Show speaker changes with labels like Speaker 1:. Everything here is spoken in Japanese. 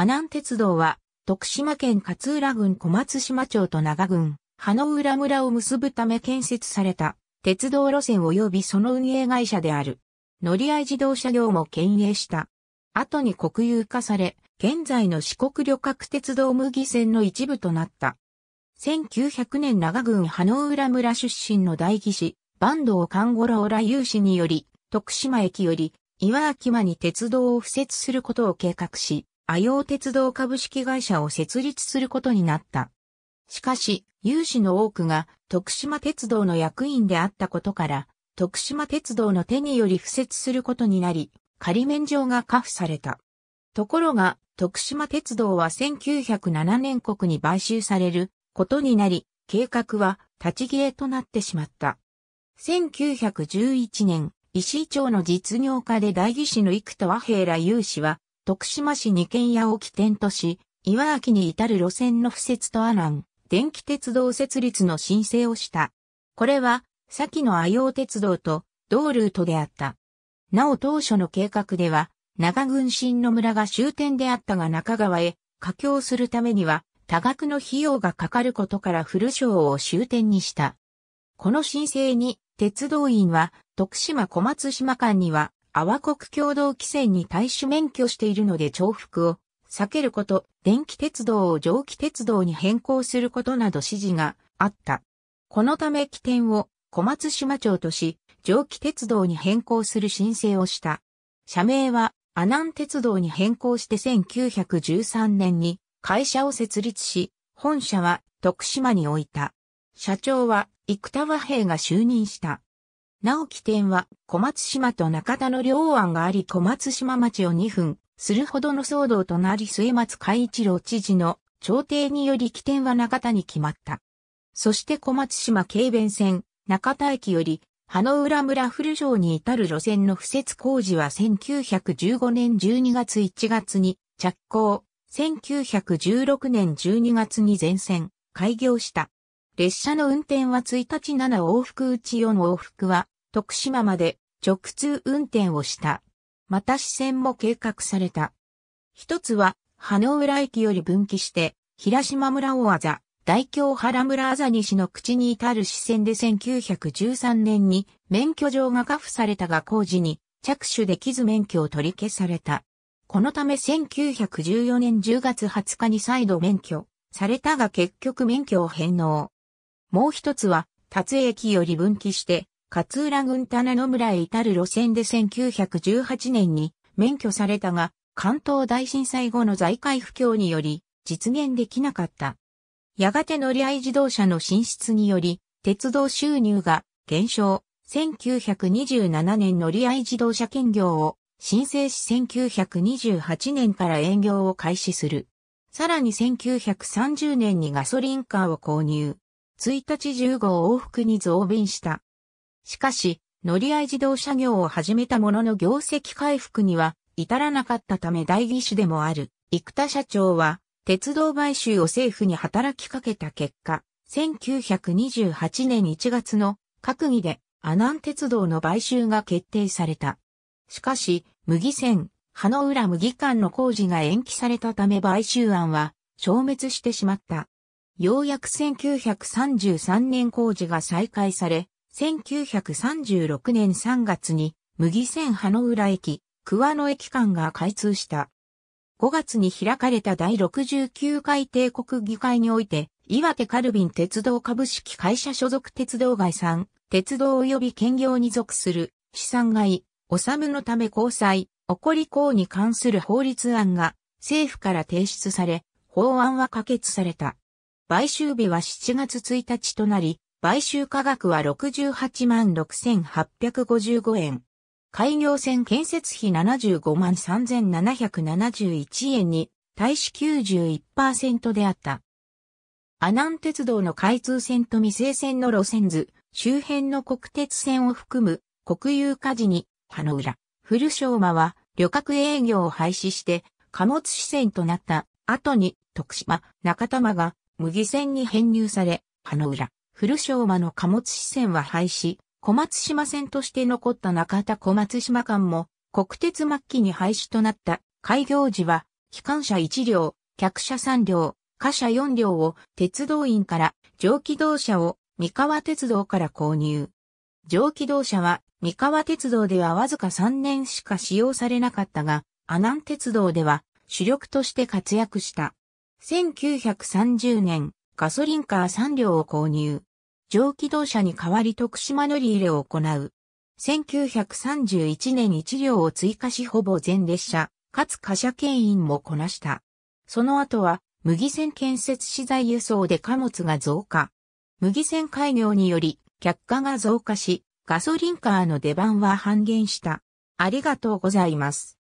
Speaker 1: 阿南鉄道は、徳島県勝浦郡小松島町と長郡、花浦村を結ぶため建設された、鉄道路線及びその運営会社である。乗り合い自動車業も兼営した。後に国有化され、現在の四国旅客鉄道麦線の一部となった。1900年長郡花浦村出身の大義師、坂東勘五郎ら有志により、徳島駅より岩秋間に鉄道を敷設することを計画し、アヨー鉄道株式会社を設立することになった。しかし、有志の多くが徳島鉄道の役員であったことから、徳島鉄道の手により付設することになり、仮免状がカ付された。ところが、徳島鉄道は1907年国に買収されることになり、計画は立ち消えとなってしまった。1911年、石井町の実業家で代議士の幾田和平ら有志は、徳島市二軒屋を起点とし、岩秋に至る路線の敷設と阿南、電気鉄道設立の申請をした。これは、先の阿陽鉄道と同ルートであった。なお当初の計画では、長軍新の村が終点であったが中川へ架橋するためには多額の費用がかかることから古省を終点にした。この申請に鉄道員は徳島小松島間には阿波国共同規制に対種免許しているので重複を避けること、電気鉄道を蒸気鉄道に変更することなど指示があった。このため起点を小松島町とし、蒸気鉄道に変更する申請をした。社名は阿南鉄道に変更して1913年に会社を設立し、本社は徳島に置いた。社長は生田和平が就任した。なお起点は小松島と中田の両湾があり小松島町を2分するほどの騒動となり末松海一郎知事の朝廷により起点は中田に決まった。そして小松島軽便線中田駅より葉の浦村古城に至る路線の敷設工事は1915年12月1月に着工、1916年12月に全線開業した。列車の運転は1日7往復うち4往復は、徳島まで直通運転をした。また支線も計画された。一つは、羽の浦駅より分岐して、平島村大あざ、大京原村あざ西の口に至る支線で1913年に免許状が下付されたが工事に着手できず免許を取り消された。このため1914年10月20日に再度免許されたが結局免許を返納。もう一つは、達駅より分岐して、勝浦郡棚野村へ至る路線で1918年に免許されたが、関東大震災後の財界不況により実現できなかった。やがて乗り合い自動車の進出により、鉄道収入が減少。1927年乗り合い自動車兼業を申請し1928年から営業を開始する。さらに1930年にガソリンカーを購入。1日1 5往復に増便した。しかし、乗り合い自動車業を始めたものの業績回復には至らなかったため代議士でもある、生田社長は、鉄道買収を政府に働きかけた結果、1928年1月の閣議で阿南鉄道の買収が決定された。しかし、麦線、葉の浦麦間の工事が延期されたため買収案は消滅してしまった。ようやく1933年工事が再開され、1936年3月に麦線葉の浦駅、桑野駅間が開通した。5月に開かれた第69回帝国議会において、岩手カルビン鉄道株式会社所属鉄道外産、鉄道及び兼業に属する資産外、おさむのため交際、起こり行に関する法律案が政府から提出され、法案は可決された。買収日は7月1日となり、買収価格は68万6855円。開業線建設費75万3771円に、対し91%であった。阿南鉄道の開通線と未成線の路線図、周辺の国鉄線を含む国有化時に、花の浦、古昭和は旅客営業を廃止して貨物支線となった後に徳島、中玉が麦線に編入され、葉の浦、古昭和の貨物支線は廃止、小松島線として残った中田小松島間も、国鉄末期に廃止となった開業時は、機関車1両、客車3両、貨車4両を鉄道員から蒸気動車を三河鉄道から購入。蒸気動車は三河鉄道ではわずか3年しか使用されなかったが、阿南鉄道では主力として活躍した。1930年、ガソリンカー3両を購入。蒸気動車に代わり徳島乗り入れを行う。1931年1両を追加しほぼ全列車、かつ貨車牽引もこなした。その後は、麦線建設資材輸送で貨物が増加。麦線開業により、客貨が増加し、ガソリンカーの出番は半減した。ありがとうございます。